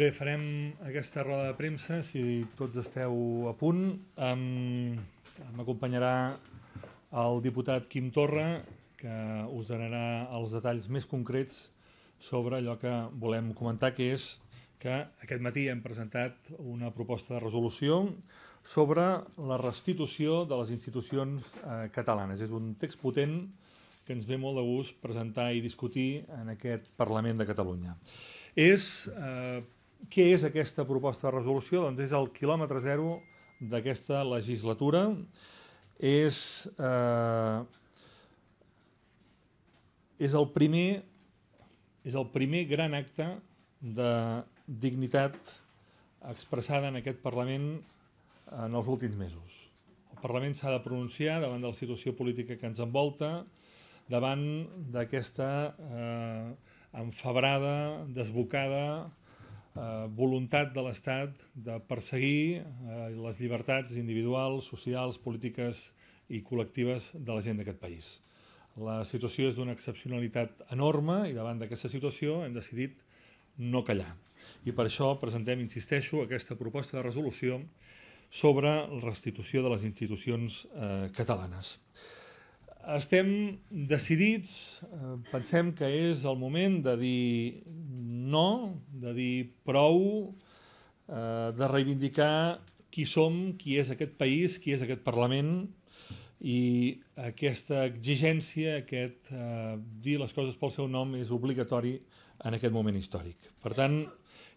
Bé, farem aquesta roda de premsa, si tots esteu a punt. M'acompanyarà el diputat Quim Torra, que us donarà els detalls més concrets sobre allò que volem comentar, que és que aquest matí hem presentat una proposta de resolució sobre la restitució de les institucions eh, catalanes. És un text potent que ens ve molt de gust presentar i discutir en aquest Parlament de Catalunya. És eh, què és aquesta proposta de resolució? Doncs és el quilòmetre zero d'aquesta legislatura. És, eh, és, el primer, és el primer gran acte de dignitat expressada en aquest Parlament en els últims mesos. El Parlament s'ha de pronunciar davant de la situació política que ens envolta, davant d'aquesta eh, enfebrada, desbocada, Eh, voluntat de l'Estat de perseguir eh, les llibertats individuals, socials, polítiques i col·lectives de la gent d'aquest país. La situació és d'una excepcionalitat enorme i davant d'aquesta situació hem decidit no callar. I per això presentem, insisteixo, aquesta proposta de resolució sobre la restitució de les institucions eh, catalanes. Estem decidits, pensem que és el moment de dir no, de dir prou, eh, de reivindicar qui som, qui és aquest país, qui és aquest Parlament, i aquesta exigència, aquest eh, dir les coses pel seu nom és obligatori en aquest moment històric. Per tant,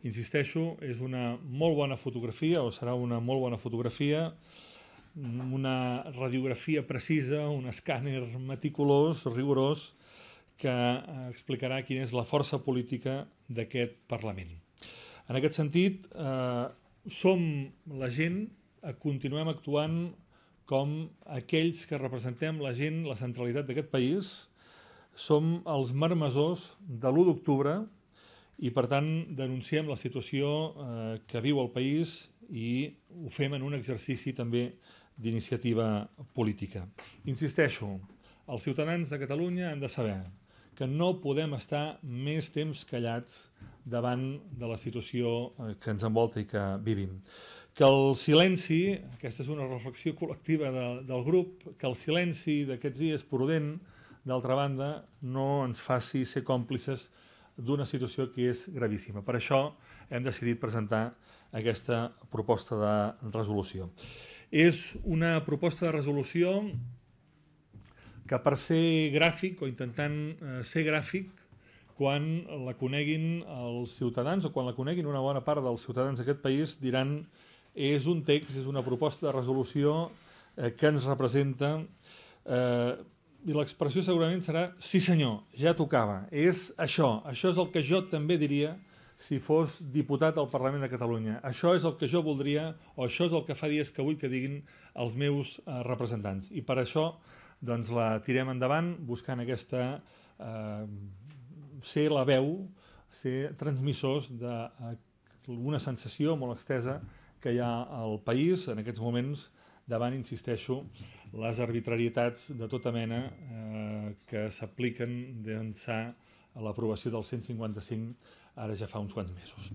insisteixo, és una molt bona fotografia, o serà una molt bona fotografia, una radiografia precisa, un escàner meticulós, rigorós, que eh, explicarà quina és la força política d'aquest Parlament. En aquest sentit, eh, som la gent, eh, continuem actuant com aquells que representem la gent, la centralitat d'aquest país, som els marmesors de l'1 d'octubre i, per tant, denunciem la situació eh, que viu el país i ho fem en un exercici també d'iniciativa política. Insisteixo, els ciutadans de Catalunya han de saber que no podem estar més temps callats davant de la situació eh, que ens envolta i que vivim. Que el silenci, aquesta és una reflexió col·lectiva de, del grup, que el silenci d'aquests dies prudent, d'altra banda, no ens faci ser còmplices d'una situació que és gravíssima. Per això hem decidit presentar aquesta proposta de resolució. És una proposta de resolució que per ser gràfic o intentant eh, ser gràfic, quan la coneguin els ciutadans o quan la coneguin una bona part dels ciutadans d'aquest país, diran és un text, és una proposta de resolució eh, que ens representa eh, i l'expressió segurament serà sí senyor, ja tocava, és això, això és el que jo també diria si fos diputat al Parlament de Catalunya. Això és el que jo voldria o això és el que fa dies que vull que diguin els meus eh, representants. I per això doncs la tirem endavant buscant aquesta, eh, ser la veu, ser transmissors d'alguna sensació molt extesa que hi ha al país en aquests moments davant, insisteixo, les arbitrarietats de tota mena eh, que s'apliquen d'ençà a l'aprovació del 155 ara ja fa uns quants mesos.